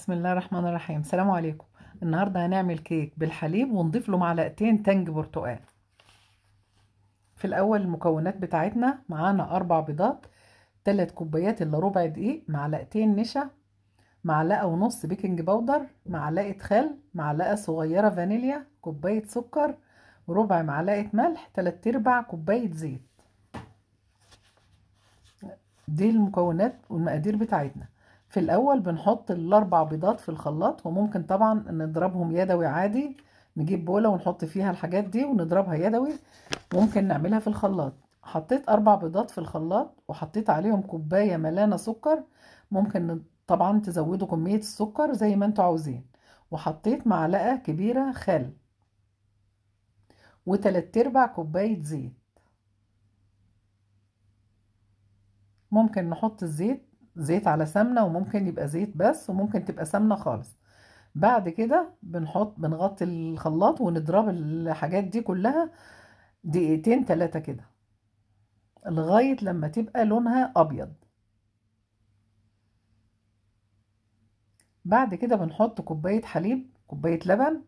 بسم الله الرحمن الرحيم السلام عليكم النهاردة هنعمل كيك بالحليب ونضيف له معلقتين تنج برتقال في الأول المكونات بتاعتنا معانا أربع بيضات تلات كوبايات إلا ربع دقيق معلقتين نشا معلقة ونص بيكنج باودر معلقة خل معلقة صغيرة فانيليا كوباية سكر ربع معلقة ملح تلات أرباع كوباية زيت دي المكونات والمقادير بتاعتنا في الاول بنحط الاربع بيضات في الخلاط وممكن طبعا نضربهم يدوي عادي نجيب بوله ونحط فيها الحاجات دي ونضربها يدوي ممكن نعملها في الخلاط حطيت اربع بيضات في الخلاط وحطيت عليهم كوبايه ملانه سكر ممكن طبعا تزودوا كميه السكر زي ما انتوا عاوزين وحطيت معلقه كبيره خل وتلات ارباع كوبايه زيت ممكن نحط الزيت زيت على سمنة وممكن يبقى زيت بس وممكن تبقى سمنة خالص بعد كده بنحط بنغطي الخلاط ونضرب الحاجات دي كلها دقيقتين تلاتة كده لغاية لما تبقى لونها أبيض بعد كده بنحط كوباية حليب كوباية لبن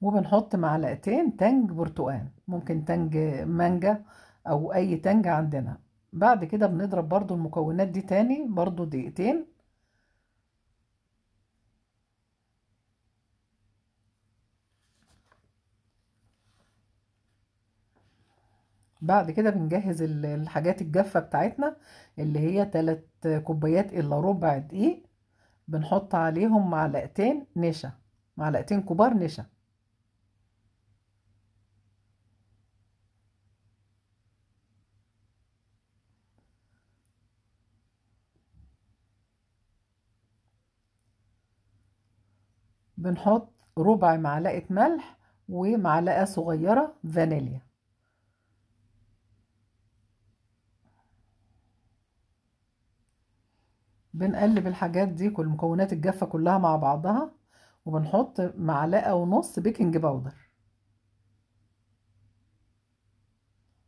وبنحط معلقتين تنج برتقال ممكن تنج مانجا او اي تنج عندنا بعد كده بنضرب برضو المكونات دي تاني برضو دقيقتين بعد كده بنجهز الحاجات الجافة بتاعتنا اللي هي تلات كوبايات الا ربع دقيق بنحط عليهم معلقتين نشا معلقتين كبار نشا بنحط ربع معلقة ملح ومعلقة صغيرة فانيليا بنقلب الحاجات دي كل المكونات الجافة كلها مع بعضها وبنحط معلقة ونص بيكنج باودر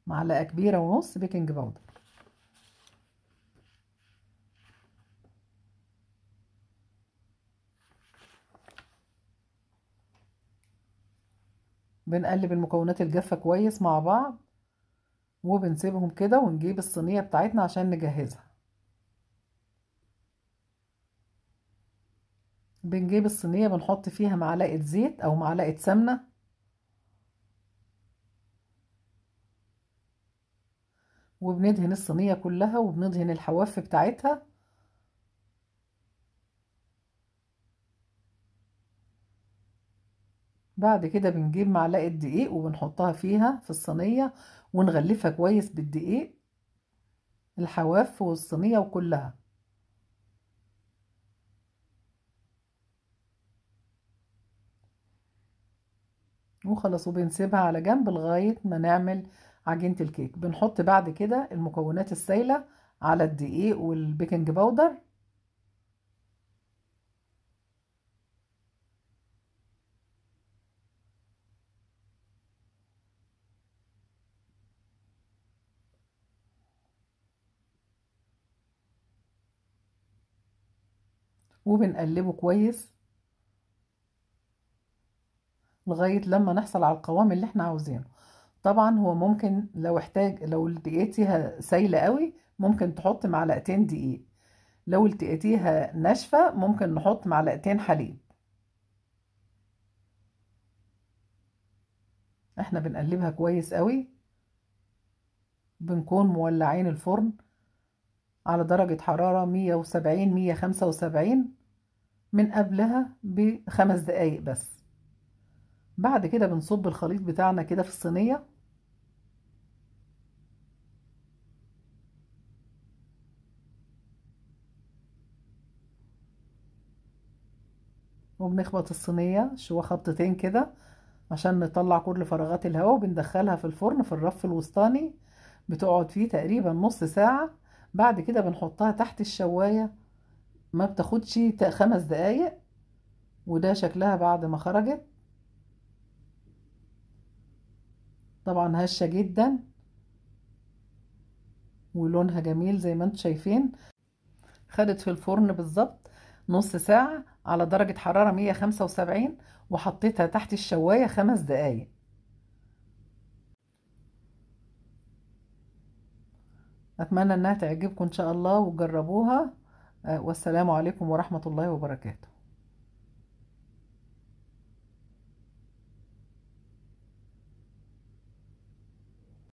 معلقة كبيرة ونص بيكنج باودر بنقلب المكونات الجافة كويس مع بعض وبنسيبهم كده ونجيب الصينية بتاعتنا عشان نجهزها بنجيب الصينية بنحط فيها معلقة زيت أو معلقة سمنة وبندهن الصينية كلها وبندهن الحواف بتاعتها بعد كده بنجيب معلقة دقيق وبنحطها فيها في الصينية ونغلفها كويس بالدقيق الحواف والصينية وكلها وخلاص وبنسيبها على جنب لغاية ما نعمل عجينة الكيك بنحط بعد كده المكونات السايلة على الدقيق والبيكنج باودر وبنقلبه كويس لغاية لما نحصل على القوام اللي احنا عاوزينه طبعا هو ممكن لو احتاج لو التقيتيها سايلة قوي ممكن تحط معلقتين دقيق لو التقيتيها ناشفة ممكن نحط معلقتين حليب احنا بنقلبها كويس قوي بنكون مولعين الفرن على درجة حرارة 170 175 من قبلها بخمس دقايق بس بعد كده بنصب الخليط بتاعنا كده في الصينية وبنخبط الصينية شوية خبطتين كده عشان نطلع كل فراغات الهواء وبندخلها في الفرن في الرف الوسطاني بتقعد فيه تقريبا نص ساعة بعد كده بنحطها تحت الشواية ما بتاخدش خمس دقايق وده شكلها بعد ما خرجت طبعا هشة جدا ولونها جميل زي ما انتم شايفين خدت في الفرن بالظبط نص ساعة على درجة حرارة 175 وحطيتها تحت الشواية خمس دقايق أتمنى أنها تعجبكم إن شاء الله وجربوها آه، والسلام عليكم ورحمة الله وبركاته